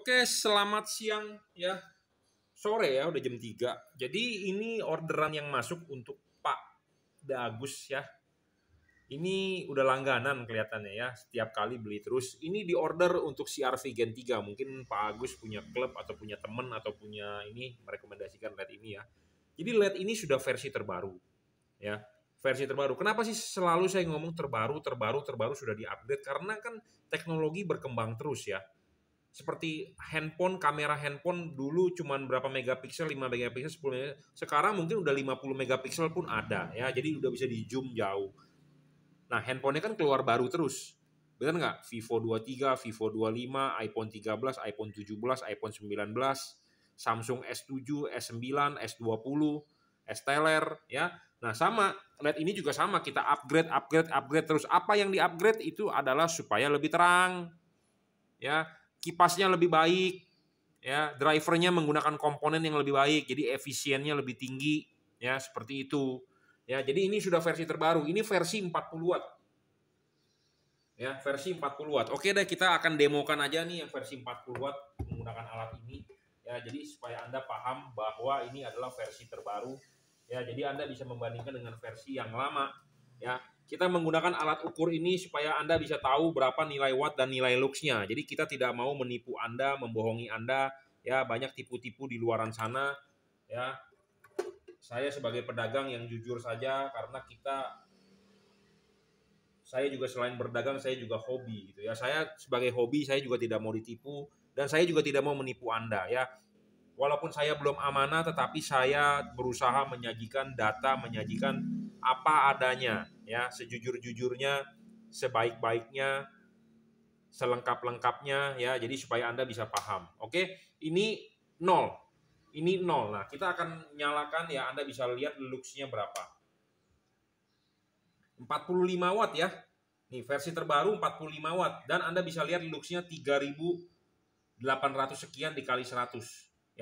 Oke, selamat siang ya. Sore ya, udah jam 3. Jadi ini orderan yang masuk untuk Pak Dagus ya. Ini udah langganan kelihatannya ya, setiap kali beli terus. Ini di order untuk CRV Gen 3. Mungkin Pak Agus punya klub atau punya temen atau punya ini merekomendasikan LED ini ya. Jadi LED ini sudah versi terbaru ya. Versi terbaru. Kenapa sih selalu saya ngomong terbaru, terbaru, terbaru sudah diupdate? Karena kan teknologi berkembang terus ya seperti handphone kamera handphone dulu cuman berapa megapiksel 5 megapiksel 10 megapiksel sekarang mungkin udah 50 megapiksel pun ada ya jadi udah bisa di zoom jauh nah handphonenya kan keluar baru terus benar nggak Vivo 23 Vivo 25 iPhone 13 iPhone 17 iPhone 19 Samsung S7 S9 S20 S Teller ya nah sama LED ini juga sama kita upgrade upgrade upgrade terus apa yang di upgrade itu adalah supaya lebih terang ya kipasnya lebih baik, ya drivernya menggunakan komponen yang lebih baik, jadi efisiennya lebih tinggi, ya seperti itu. Ya, jadi ini sudah versi terbaru. Ini versi 40 watt. Ya, versi 40 watt. Oke deh, kita akan demokan aja nih yang versi 40 watt menggunakan alat ini. Ya, jadi supaya Anda paham bahwa ini adalah versi terbaru. Ya, jadi Anda bisa membandingkan dengan versi yang lama. Ya, kita menggunakan alat ukur ini supaya Anda bisa tahu berapa nilai watt dan nilai lux-nya. Jadi kita tidak mau menipu Anda, membohongi Anda, ya banyak tipu-tipu di luaran sana, ya. Saya sebagai pedagang yang jujur saja karena kita saya juga selain berdagang saya juga hobi gitu ya. Saya sebagai hobi saya juga tidak mau ditipu dan saya juga tidak mau menipu Anda ya. Walaupun saya belum amanah tetapi saya berusaha menyajikan data, menyajikan apa adanya ya sejujur-jujurnya sebaik-baiknya selengkap-lengkapnya ya jadi supaya anda bisa paham oke ini nol ini nol nah kita akan nyalakan ya anda bisa lihat luxnya berapa 45 watt ya nih versi terbaru 45 watt dan anda bisa lihat luxnya 3800 sekian dikali 100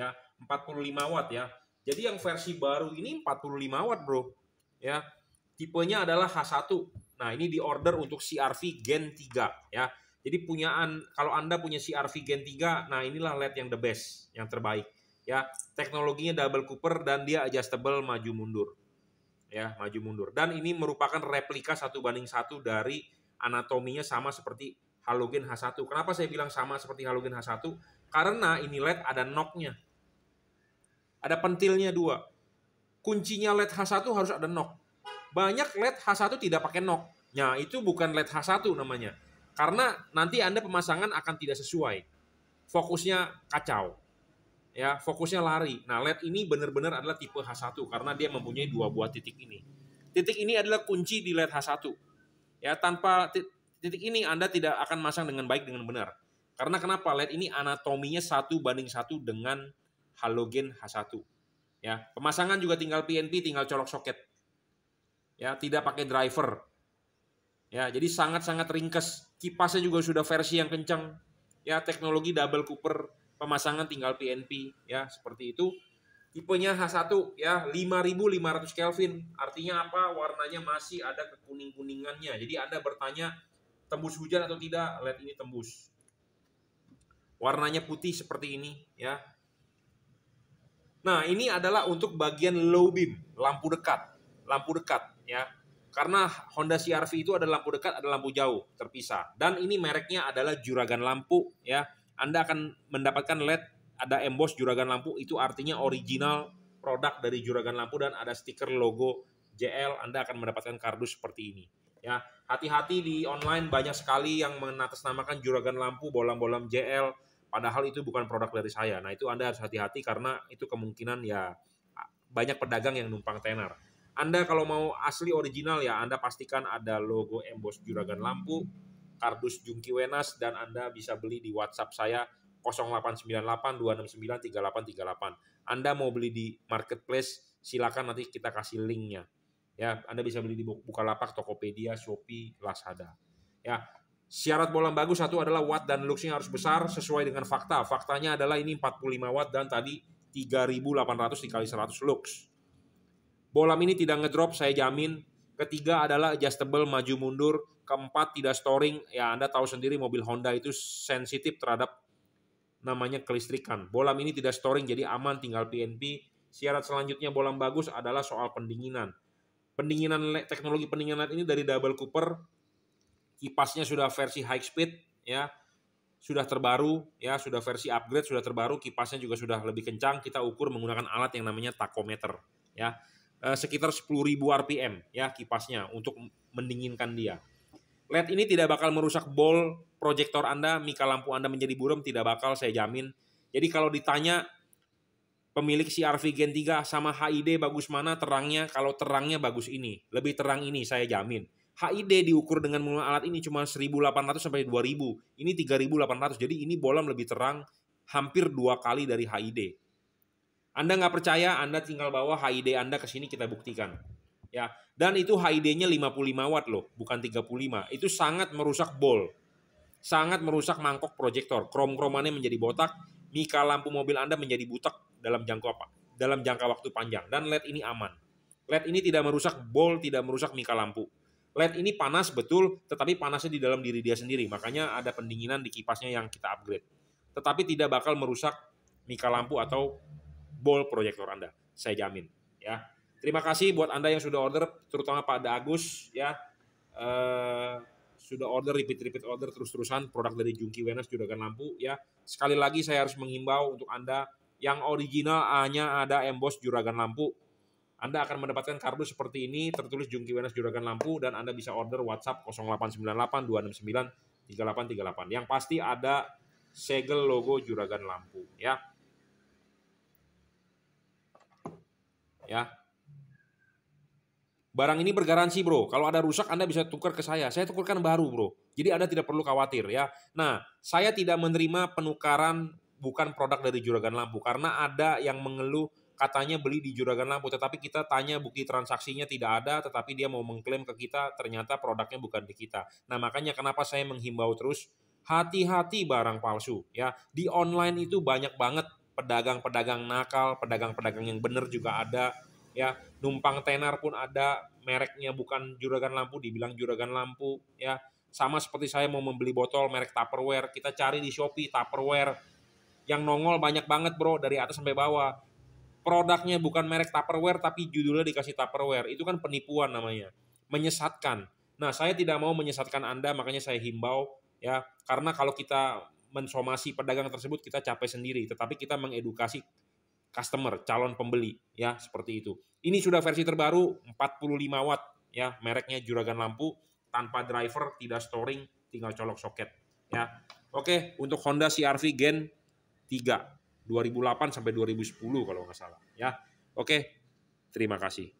ya 45 watt ya jadi yang versi baru ini 45 watt bro ya Tipenya adalah H1. Nah, ini di order untuk CRV Gen 3 ya. Jadi punyaan kalau Anda punya CRV Gen 3, nah inilah LED yang the best, yang terbaik ya. Teknologinya double cooper dan dia adjustable maju mundur. Ya, maju mundur. Dan ini merupakan replika satu banding satu dari anatominya sama seperti halogen H1. Kenapa saya bilang sama seperti halogen H1? Karena ini LED ada knocknya. Ada pentilnya dua. Kuncinya LED H1 harus ada knock banyak LED H1 tidak pakai knock. Nah, itu bukan LED H1 namanya. Karena nanti Anda pemasangan akan tidak sesuai. Fokusnya kacau. Ya, fokusnya lari. Nah, LED ini benar-benar adalah tipe H1 karena dia mempunyai dua buah titik ini. Titik ini adalah kunci di LED H1. Ya, tanpa titik ini Anda tidak akan masang dengan baik dengan benar. Karena kenapa? LED ini anatominya satu banding satu dengan halogen H1. Ya, pemasangan juga tinggal PNP, tinggal colok soket ya tidak pakai driver ya jadi sangat-sangat ringkes kipasnya juga sudah versi yang kencang ya teknologi double cooper pemasangan tinggal PNP ya seperti itu tipenya H1 ya 5500 Kelvin artinya apa warnanya masih ada kekuning-kuningannya jadi Anda bertanya tembus hujan atau tidak LED ini tembus warnanya putih seperti ini ya Nah, ini adalah untuk bagian low beam, lampu dekat lampu dekat ya. Karena Honda crv itu ada lampu dekat, ada lampu jauh, terpisah. Dan ini mereknya adalah Juragan Lampu ya. Anda akan mendapatkan LED ada emboss Juragan Lampu itu artinya original produk dari Juragan Lampu dan ada stiker logo JL Anda akan mendapatkan kardus seperti ini ya. Hati-hati di online banyak sekali yang mengatasnamakan Juragan Lampu, bolam-bolam JL padahal itu bukan produk dari saya. Nah, itu Anda harus hati-hati karena itu kemungkinan ya banyak pedagang yang numpang tenar. Anda kalau mau asli original ya, Anda pastikan ada logo emboss Juragan Lampu, kardus Jungki Wenas, dan Anda bisa beli di WhatsApp saya 0898 269 3838. Anda mau beli di marketplace, silakan nanti kita kasih linknya. Ya, Anda bisa beli di Bukalapak, Tokopedia, Shopee, Lazada. Ya, syarat bolam bagus satu adalah watt dan luxnya harus besar sesuai dengan fakta. Faktanya adalah ini 45 watt dan tadi 3800 dikali 100 lux. Bola mini tidak ngedrop, saya jamin. Ketiga adalah adjustable maju mundur. Keempat tidak storing. Ya Anda tahu sendiri mobil Honda itu sensitif terhadap namanya kelistrikan. Bola mini tidak storing jadi aman tinggal PNP. Syarat selanjutnya bolam bagus adalah soal pendinginan. Pendinginan teknologi pendinginan ini dari Double Cooper. Kipasnya sudah versi high speed ya. Sudah terbaru ya, sudah versi upgrade, sudah terbaru, kipasnya juga sudah lebih kencang. Kita ukur menggunakan alat yang namanya tachometer, ya. Eh, sekitar 10.000 RPM ya kipasnya untuk mendinginkan dia. LED ini tidak bakal merusak bol proyektor Anda, mika lampu Anda menjadi buram tidak bakal saya jamin. Jadi kalau ditanya pemilik CRV Gen 3 sama HID bagus mana terangnya? Kalau terangnya bagus ini, lebih terang ini saya jamin. HID diukur dengan menggunakan alat ini cuma 1800 sampai 2000. Ini 3800. Jadi ini bolam lebih terang hampir dua kali dari HID. Anda nggak percaya, Anda tinggal bawa HID Anda ke sini kita buktikan. Ya, dan itu HID-nya 55 watt loh, bukan 35. Itu sangat merusak bol. Sangat merusak mangkok proyektor. Krom-kromannya menjadi botak, mika lampu mobil Anda menjadi butak dalam jangka apa? dalam jangka waktu panjang dan LED ini aman. LED ini tidak merusak bol, tidak merusak mika lampu. LED ini panas betul, tetapi panasnya di dalam diri dia sendiri. Makanya ada pendinginan di kipasnya yang kita upgrade. Tetapi tidak bakal merusak mika lampu atau ball proyektor Anda. Saya jamin, ya. Terima kasih buat Anda yang sudah order, terutama pada Agus, ya. Uh, sudah order, repeat-repeat order terus-terusan produk dari Jungki Wenas Juragan Lampu, ya. Sekali lagi saya harus menghimbau untuk Anda yang original hanya ada emboss Juragan Lampu. Anda akan mendapatkan kartu seperti ini tertulis Jungki Wenas Juragan Lampu dan Anda bisa order WhatsApp 0898 269 3838. Yang pasti ada segel logo Juragan Lampu ya. ya. Barang ini bergaransi, Bro. Kalau ada rusak Anda bisa tukar ke saya. Saya tukarkan baru, Bro. Jadi Anda tidak perlu khawatir ya. Nah, saya tidak menerima penukaran bukan produk dari Juragan Lampu karena ada yang mengeluh katanya beli di Juragan Lampu tetapi kita tanya bukti transaksinya tidak ada tetapi dia mau mengklaim ke kita ternyata produknya bukan di kita. Nah, makanya kenapa saya menghimbau terus hati-hati barang palsu ya. Di online itu banyak banget pedagang-pedagang nakal, pedagang-pedagang yang benar juga ada, ya numpang tenar pun ada, mereknya bukan juragan lampu dibilang juragan lampu, ya sama seperti saya mau membeli botol merek Tupperware, kita cari di Shopee Tupperware yang nongol banyak banget bro dari atas sampai bawah. Produknya bukan merek Tupperware tapi judulnya dikasih Tupperware, itu kan penipuan namanya, menyesatkan. Nah, saya tidak mau menyesatkan Anda, makanya saya himbau ya, karena kalau kita mensomasi pedagang tersebut kita capai sendiri, tetapi kita mengedukasi customer, calon pembeli ya seperti itu. Ini sudah versi terbaru 45 watt ya, mereknya Juragan Lampu tanpa driver, tidak storing, tinggal colok soket ya. Oke, untuk Honda CR-V Gen 3 2008 sampai 2010 kalau nggak salah ya. Oke, terima kasih.